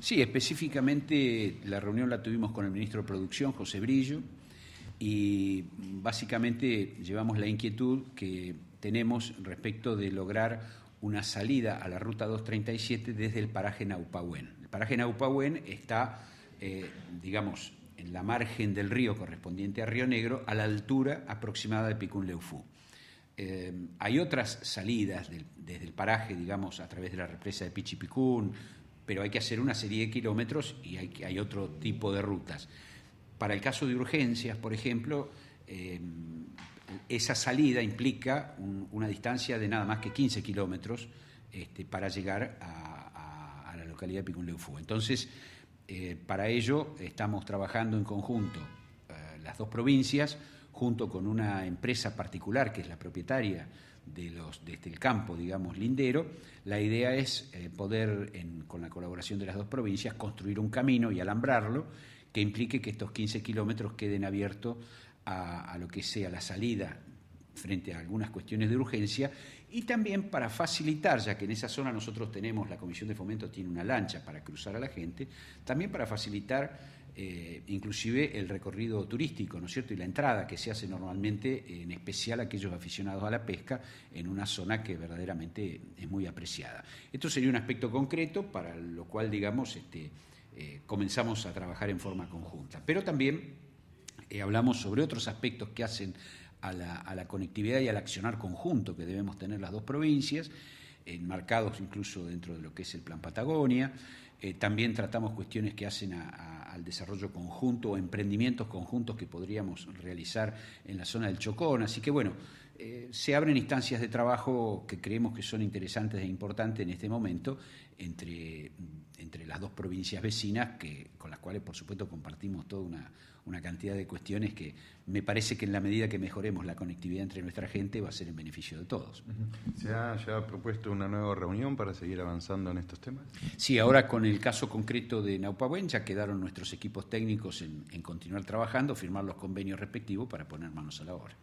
Sí, específicamente la reunión la tuvimos con el ministro de Producción, José Brillo, y básicamente llevamos la inquietud que tenemos respecto de lograr una salida a la ruta 237 desde el paraje Naupahuén. El paraje Naupahuén está, eh, digamos, en la margen del río correspondiente a Río Negro, a la altura aproximada de Picún-Leufú. Eh, hay otras salidas desde el paraje, digamos, a través de la represa de Pichipicún, pero hay que hacer una serie de kilómetros y hay, otro tipo de rutas. Para el caso de urgencias, por ejemplo, eh, esa salida implica una distancia de nada más que 15 kilómetros este, para llegar a, la localidad de Picunleufú. Entonces, eh, para ello estamos trabajando en conjunto eh, las dos provincias junto con una empresa particular que es la propietaria de los este, el campo, digamos, lindero, la idea es eh, poder, con la colaboración de las dos provincias, construir un camino y alambrarlo que implique que estos 15 kilómetros queden abiertos a, a, lo que sea la salida frente a algunas cuestiones de urgencia y también para facilitar, ya que en esa zona nosotros tenemos, la Comisión de Fomento tiene una lancha para cruzar a la gente, también para facilitar eh, inclusive el recorrido turístico, ¿no es cierto? Y la entrada que se hace normalmente, en especial aquellos aficionados a la pesca, en una zona que verdaderamente es muy apreciada. Esto sería un aspecto concreto para lo cual, digamos, este, eh, comenzamos a trabajar en forma conjunta. Pero también eh, hablamos sobre otros aspectos que hacen a la, conectividad y al accionar conjunto que debemos tener las dos provincias enmarcados incluso dentro de lo que es el Plan Patagonia. también tratamos cuestiones que hacen a, al desarrollo conjunto o emprendimientos conjuntos que podríamos realizar en la zona del Chocón. Así que bueno, eh, se abren instancias de trabajo que creemos que son interesantes e importantes en este momento entre, entre las dos provincias vecinas que, las cuales por supuesto compartimos toda una, una, cantidad de cuestiones que me parece que en la medida que mejoremos la conectividad entre nuestra gente va a ser en beneficio de todos. ¿Se ha propuesto una nueva reunión para seguir avanzando en estos temas? Sí, ahora con el caso concreto de Naupagüen ya quedaron nuestros equipos técnicos en, en continuar trabajando, firmar los convenios respectivos para poner manos a la obra.